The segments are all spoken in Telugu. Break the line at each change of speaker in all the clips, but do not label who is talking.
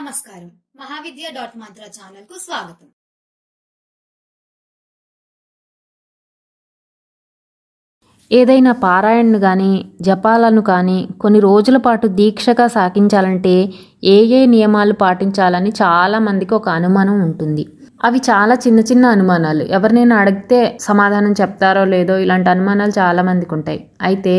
నమస్కారం మహావిద్య డాట్ మంత్ర ఛానల్ కు స్వాగతం ఏదైనా పారాయణను కానీ జపాలను కానీ కొన్ని రోజుల పాటు దీక్షగా సాగించాలంటే ఏ ఏ నియమాలు పాటించాలని చాలామందికి ఒక అనుమానం ఉంటుంది అవి చాలా చిన్న చిన్న అనుమానాలు ఎవరినైనా అడిగితే సమాధానం చెప్తారో లేదో ఇలాంటి అనుమానాలు చాలామందికి ఉంటాయి అయితే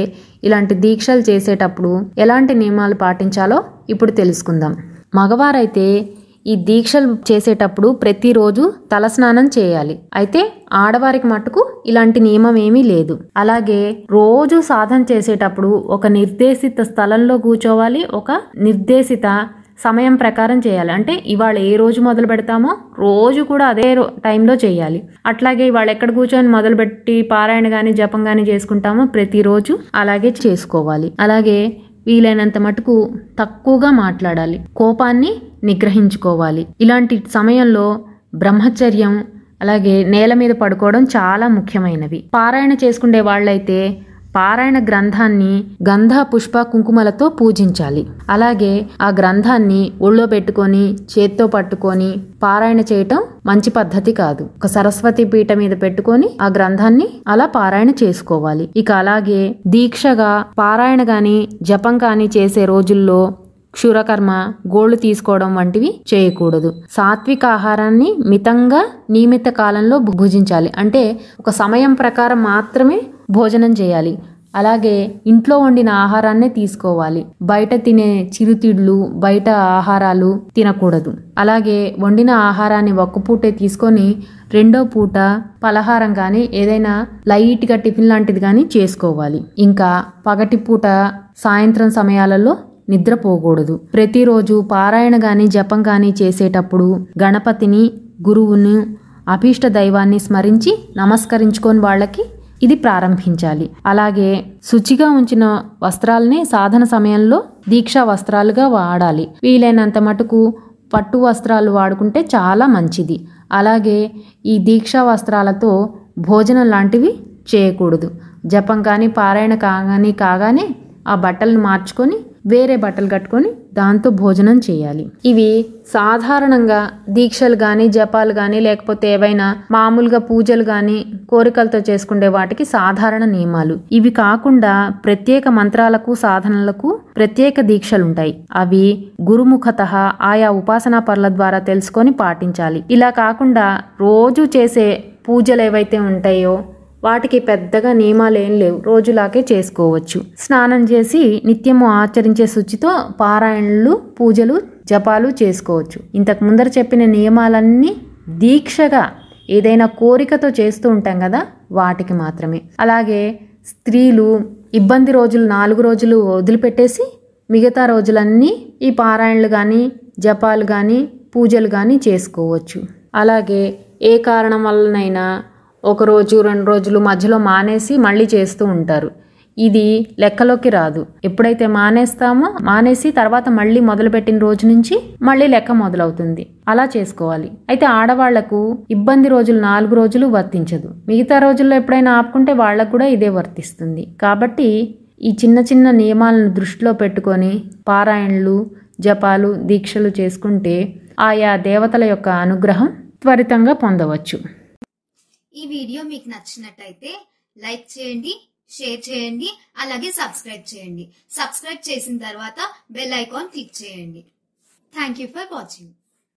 ఇలాంటి దీక్షలు చేసేటప్పుడు ఎలాంటి నియమాలు పాటించాలో ఇప్పుడు తెలుసుకుందాం మగవారైతే ఈ దీక్షలు చేసేటప్పుడు ప్రతిరోజు తలస్నానం చేయాలి అయితే ఆడవారికి మటుకు ఇలాంటి నియమం ఏమీ లేదు అలాగే రోజు సాధన చేసేటప్పుడు ఒక నిర్దేశిత స్థలంలో కూర్చోవాలి ఒక నిర్దేశిత సమయం ప్రకారం చేయాలి అంటే ఇవాళ ఏ రోజు మొదలు పెడతామో రోజు కూడా అదే టైంలో చేయాలి అట్లాగే ఇవాళ ఎక్కడ కూర్చొని మొదలుపెట్టి పారాయణ కానీ జపం కానీ చేసుకుంటామో ప్రతిరోజు అలాగే చేసుకోవాలి అలాగే వీలైనంత మటుకు తక్కువగా మాట్లాడాలి కోపాన్ని నిగ్రహించుకోవాలి ఇలాంటి సమయంలో బ్రహ్మచర్యం అలాగే నేల మీద పడుకోవడం చాలా ముఖ్యమైనవి పారాయణ చేసుకునే వాళ్ళైతే పారాయణ గ్రంథాన్ని గంధ పుష్ప కుంకుమలతో పూజించాలి అలాగే ఆ గ్రంథాన్ని ఒళ్ళో పెట్టుకొని చేత్తో పట్టుకొని పారాయణ చేయటం మంచి పద్ధతి కాదు ఒక సరస్వతి పీఠ మీద పెట్టుకొని ఆ గ్రంథాన్ని అలా పారాయణ చేసుకోవాలి ఇక అలాగే దీక్షగా పారాయణ గాని జపం కానీ చేసే రోజుల్లో క్షురకర్మ గోళ్లు తీసుకోవడం వంటివి చేయకూడదు సాత్విక ఆహారాన్ని మితంగా నియమిత కాలంలో భుజించాలి అంటే ఒక సమయం ప్రకారం మాత్రమే భోజనం చేయాలి అలాగే ఇంట్లో వండిన ఆహారాన్నే తీసుకోవాలి బయట తినే చిరుతిళ్ళు బయట ఆహారాలు తినకూడదు అలాగే వండిన ఆహారాన్ని ఒక్క పూటే తీసుకొని రెండో పూట పలహారం కానీ ఏదైనా లైట్గా టిఫిన్ లాంటిది కానీ చేసుకోవాలి ఇంకా పగటి పూట సాయంత్రం సమయాలలో నిద్రపోకూడదు ప్రతిరోజు పారాయణ కానీ జపం కానీ చేసేటప్పుడు గణపతిని గురువును అభీష్ట దైవాన్ని స్మరించి నమస్కరించుకొని వాళ్ళకి ఇది ప్రారంభించాలి అలాగే శుచిగా ఉంచిన వస్త్రాలని సాధన సమయంలో దీక్షా వస్త్రాలుగా వాడాలి వీలైనంత మటుకు పట్టు వస్త్రాలు వాడుకుంటే చాలా మంచిది అలాగే ఈ దీక్షా వస్త్రాలతో భోజనం లాంటివి చేయకూడదు జపం కానీ పారాయణ కాగానే కాగానే ఆ బట్టలను మార్చుకొని వేరే బట్టలు కట్టుకొని దాంతో భోజనం చేయాలి ఇవి సాధారణంగా దీక్షలు కానీ జపాలు కానీ లేకపోతే ఏవైనా మామూలుగా పూజలు కానీ కోరికలతో చేసుకునే వాటికి సాధారణ నియమాలు ఇవి కాకుండా ప్రత్యేక మంత్రాలకు సాధనలకు ప్రత్యేక దీక్షలుంటాయి అవి గురుముఖత ఆయా ఉపాసనా పనుల ద్వారా తెలుసుకొని పాటించాలి ఇలా కాకుండా రోజు చేసే పూజలు ఏవైతే ఉంటాయో వాటికి పెద్దగా నియమాలు ఏం లేవు రోజులాగే చేసుకోవచ్చు స్నానం చేసి నిత్యము ఆచరించే శుచితో పారాయణలు పూజలు జపాలు చేసుకోవచ్చు ఇంతకు ముందర చెప్పిన నియమాలన్నీ దీక్షగా ఏదైనా కోరికతో చేస్తూ ఉంటాం కదా వాటికి మాత్రమే అలాగే స్త్రీలు ఇబ్బంది రోజులు నాలుగు రోజులు వదిలిపెట్టేసి మిగతా రోజులన్నీ ఈ పారాయణలు కానీ జపాలు కానీ పూజలు కానీ చేసుకోవచ్చు అలాగే ఏ కారణం వల్లనైనా ఒక రోజు రెండు రోజులు మధ్యలో మానేసి మళ్ళీ చేస్తూ ఉంటారు ఇది లెక్కలోకి రాదు ఎప్పుడైతే మానేస్తామో మానేసి తర్వాత మళ్ళీ మొదలుపెట్టిన రోజు నుంచి మళ్ళీ లెక్క మొదలవుతుంది అలా చేసుకోవాలి అయితే ఆడవాళ్లకు ఇబ్బంది రోజులు నాలుగు రోజులు వర్తించదు మిగతా రోజుల్లో ఎప్పుడైనా ఆపుకుంటే వాళ్ళకు కూడా ఇదే వర్తిస్తుంది కాబట్టి ఈ చిన్న చిన్న నియమాలను దృష్టిలో పెట్టుకొని పారాయణలు జపాలు దీక్షలు చేసుకుంటే ఆయా దేవతల యొక్క అనుగ్రహం త్వరితంగా పొందవచ్చు ఈ వీడియో మీకు నచ్చినట్టయితే లైక్ చేయండి షేర్ చేయండి అలాగే సబ్స్క్రైబ్ చేయండి సబ్స్క్రైబ్ చేసిన తర్వాత బెల్ ఐకాన్ క్లిక్ చేయండి థ్యాంక్ యూ ఫర్ వాచింగ్